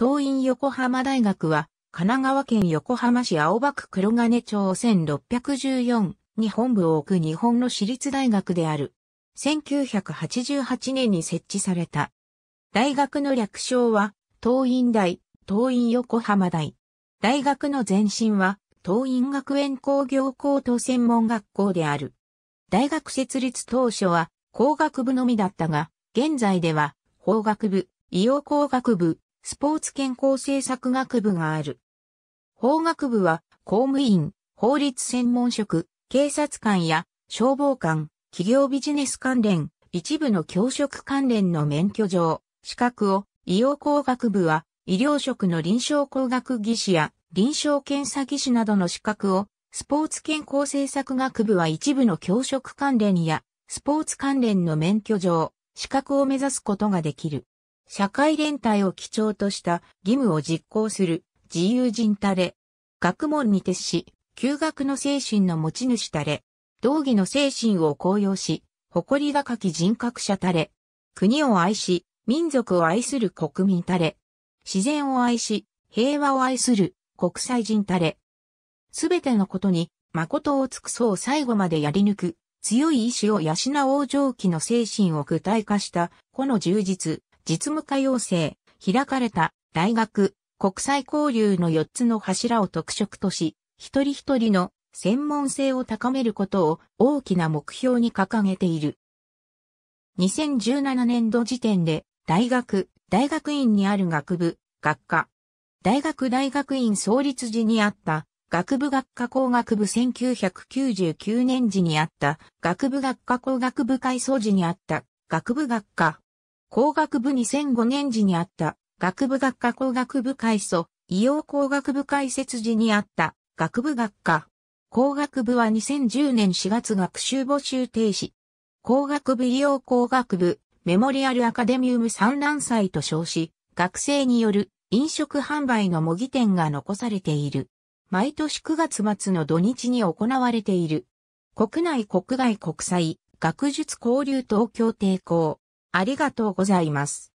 東院横浜大学は、神奈川県横浜市青葉区黒金町1614に本部を置く日本の私立大学である。1988年に設置された。大学の略称は、東院大、東院横浜大。大学の前身は、東院学園工業高等専門学校である。大学設立当初は工学部のみだったが、現在では法学部、医療工学部、スポーツ健康政策学部がある。法学部は、公務員、法律専門職、警察官や消防官、企業ビジネス関連、一部の教職関連の免許状、資格を、医療工学部は、医療職の臨床工学技師や臨床検査技師などの資格を、スポーツ健康政策学部は一部の教職関連や、スポーツ関連の免許状、資格を目指すことができる。社会連帯を基調とした義務を実行する自由人たれ。学問に徹し、休学の精神の持ち主たれ。道義の精神を高揚し、誇り高き人格者たれ。国を愛し、民族を愛する国民たれ。自然を愛し、平和を愛する国際人たれ。すべてのことに、誠を尽くそう最後までやり抜く、強い意志を養おう上記の精神を具体化した、この充実、実務家要請、開かれた大学、国際交流の4つの柱を特色とし、一人一人の専門性を高めることを大きな目標に掲げている。2017年度時点で、大学、大学院にある学部、学科、大学大学院創立時にあった学部学科工学部1999年時にあった学部学科工学部改装時にあった学部学科工学部2005年時にあった、学部学科工学部開祖、医療工学部開設時にあった、学部学科。工学部は2010年4月学習募集停止。工学部医療工学部、メモリアルアカデミウム産卵祭と称し、学生による飲食販売の模擬店が残されている。毎年9月末の土日に行われている。国内国外国際、学術交流東京抵抗。ありがとうございます。